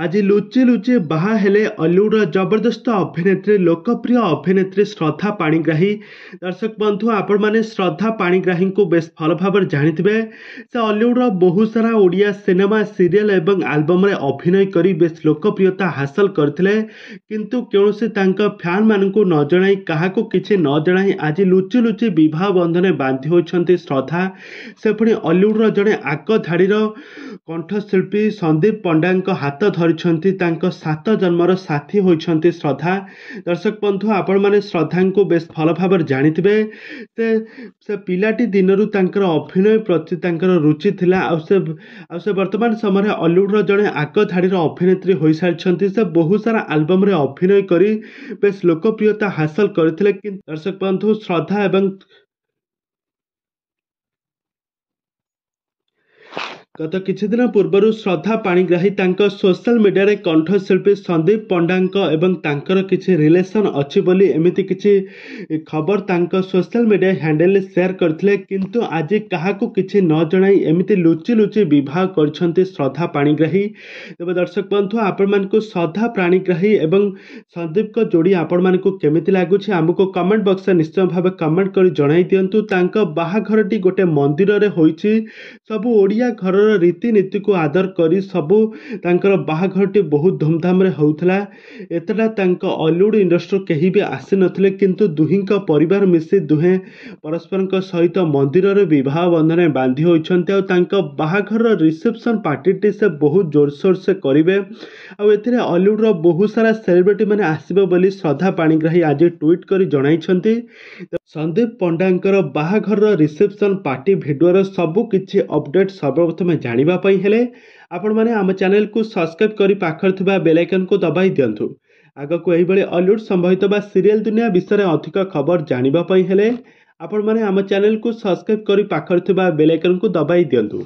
ଆଜି ଲୁଚି ଲୁଚି ବାହା ହେଲେ ଅଲିଉଡ଼ର ଜବରଦସ୍ତ ଅଭିନେତ୍ରୀ ଲୋକପ୍ରିୟ ଅଭିନେତ୍ରୀ ଶ୍ରଦ୍ଧା ପାଣିଗ୍ରାହୀ ଦର୍ଶକ ବନ୍ଧୁ ଆପଣମାନେ ଶ୍ରଦ୍ଧା ପାଣିଗ୍ରାହୀଙ୍କୁ ବେଶ ଭଲ ଭାବରେ ଜାଣିଥିବେ ସେ ଅଲିଉଡ଼ର ବହୁ ସାରା ଓଡ଼ିଆ ସିନେମା ସିରିଏଲ୍ ଏବଂ ଆଲବମ୍ରେ ଅଭିନୟ କରି ବେଶ ଲୋକପ୍ରିୟତା ହାସଲ କରିଥିଲେ କିନ୍ତୁ କୌଣସି ତାଙ୍କ ଫ୍ୟାନ୍ମାନଙ୍କୁ ନ ଜଣାଇ କାହାକୁ କିଛି ନ ଜଣାଇ ଆଜି ଲୁଚି ଲୁଚି ବିବାହ ବନ୍ଧନରେ ବାନ୍ଧି ହୋଇଛନ୍ତି ଶ୍ରଦ୍ଧା ସେ ପୁଣି ଅଲିଉଡ଼ର ଜଣେ ଆଗଧାଡ଼ିର କଣ୍ଠଶିଳ୍ପୀ ସନ୍ଦୀପ ପଣ୍ଡାଙ୍କ ହାତ ଧରିଛନ୍ତି ତାଙ୍କ ସାତ ଜନ୍ମର ସାଥୀ ହୋଇଛନ୍ତି ଶ୍ରଦ୍ଧା ଦର୍ଶକ ବନ୍ଧୁ ଆପଣମାନେ ଶ୍ରଦ୍ଧାଙ୍କୁ ବେଶ ଭଲ ଭାବରେ ଜାଣିଥିବେ ସେ ସେ ପିଲାଟି ଦିନରୁ ତାଙ୍କର ଅଭିନୟ ପ୍ରତି ତାଙ୍କର ରୁଚି ଥିଲା ଆଉ ସେ ଆଉ ସେ ବର୍ତ୍ତମାନ ସମୟରେ ଅଲିଉଡ଼ର ଜଣେ ଆଗଧାଡ଼ିର ଅଭିନେତ୍ରୀ ହୋଇସାରିଛନ୍ତି ସେ ବହୁତ ସାରା ଆଲବମ୍ରେ ଅଭିନୟ କରି ବେଶ ଲୋକପ୍ରିୟତା ହାସଲ କରିଥିଲେ କିନ୍ତୁ ଦର୍ଶକ ବନ୍ଧୁ ଶ୍ରଦ୍ଧା ଏବଂ ଗତ କିଛିଦିନ ପୂର୍ବରୁ ଶ୍ରଦ୍ଧା ପାଣିଗ୍ରାହୀ ତାଙ୍କ ସୋସିଆଲ ମିଡ଼ିଆରେ କଣ୍ଠଶିଳ୍ପୀ ସନ୍ଦୀପ ପଣ୍ଡାଙ୍କ ଏବଂ ତାଙ୍କର କିଛି ରିଲେସନ୍ ଅଛି ବୋଲି ଏମିତି କିଛି ଖବର ତାଙ୍କ ସୋସିଆଲ ମିଡ଼ିଆ ହ୍ୟାଣ୍ଡେଲରେ ସେୟାର କରିଥିଲେ କିନ୍ତୁ ଆଜି କାହାକୁ କିଛି ନ ଜଣାଇ ଏମିତି ଲୁଚି ଲୁଚି ବିବାହ କରିଛନ୍ତି ଶ୍ରଦ୍ଧା ପାଣିଗ୍ରାହୀ ତେବେ ଦର୍ଶକ ବନ୍ଧୁ ଆପଣମାନଙ୍କୁ ଶ୍ରଦ୍ଧା ପାଣିଗ୍ରାହୀ ଏବଂ ସନ୍ଦୀପଙ୍କ ଯୋଡ଼ି ଆପଣମାନଙ୍କୁ କେମିତି ଲାଗୁଛି ଆମକୁ କମେଣ୍ଟ ବକ୍ସରେ ନିଶ୍ଚୟ ଭାବେ କମେଣ୍ଟ କରି ଜଣାଇ ଦିଅନ୍ତୁ ତାଙ୍କ ବାହାଘରଟି ଗୋଟେ ମନ୍ଦିରରେ ହୋଇଛି ସବୁ ଓଡ଼ିଆ ଘରର ଘରର ରୀତିନୀତିକୁ ଆଦର କରି ସବୁ ତାଙ୍କର ବାହାଘରଟି ବହୁତ ଧୁମଧାମରେ ହେଉଥିଲା ଏତେଟା ତାଙ୍କ ଅଲିଉଡ଼ ଇଣ୍ଡଷ୍ଟ୍ରିରୁ କେହି ବି ଆସିନଥିଲେ କିନ୍ତୁ ଦୁହିଁଙ୍କ ପରିବାର ମିଶି ଦୁହେଁ ପରସ୍ପରଙ୍କ ସହିତ ମନ୍ଦିରରେ ବିବାହ ବନ୍ଧନରେ ବାନ୍ଧି ହୋଇଛନ୍ତି ଆଉ ତାଙ୍କ ବାହାଘରର ରିସେପସନ୍ ପାର୍ଟିଟି ସେ ବହୁତ ଜୋରସୋରସେ କରିବେ ଆଉ ଏଥିରେ ଅଲିଉଡ଼ର ବହୁତ ସାରା ସେଲିବ୍ରିଟିମାନେ ଆସିବେ ବୋଲି ଶ୍ରଦ୍ଧା ପାଣିଗ୍ରାହୀ ଆଜି ଟ୍ୱିଟ୍ କରି ଜଣାଇଛନ୍ତି ସନ୍ଦୀପ ପଣ୍ଡାଙ୍କର ବାହାଘରର ରିସେପସନ୍ ପାର୍ଟି ଭିଡ଼ିଓର ସବୁ କିଛି ଅପଡେଟ୍ ସର୍ବପ୍ରଥମେ ପ୍ରଥମେ ଜାଣିବା ପାଇଁ ହେଲେ ଆପଣମାନେ ଆମ ଚ୍ୟାନେଲକୁ ସବସ୍କ୍ରାଇବ୍ କରି ପାଖରେ ଥିବା ବେଲାଇକନ୍କୁ ଦବାଇ ଦିଅନ୍ତୁ ଆଗକୁ ଏହିଭଳି ଅଲିଉଡ଼ ସମ୍ଭବିତ ବା ସିରିଏଲ୍ ଦୁନିଆ ବିଷୟରେ ଅଧିକ ଖବର ଜାଣିବା ପାଇଁ ହେଲେ ଆପଣମାନେ ଆମ ଚ୍ୟାନେଲକୁ ସବସ୍କ୍ରାଇବ୍ କରି ପାଖରେ ଥିବା ବେଲାଇକନ୍କୁ ଦବାଇ ଦିଅନ୍ତୁ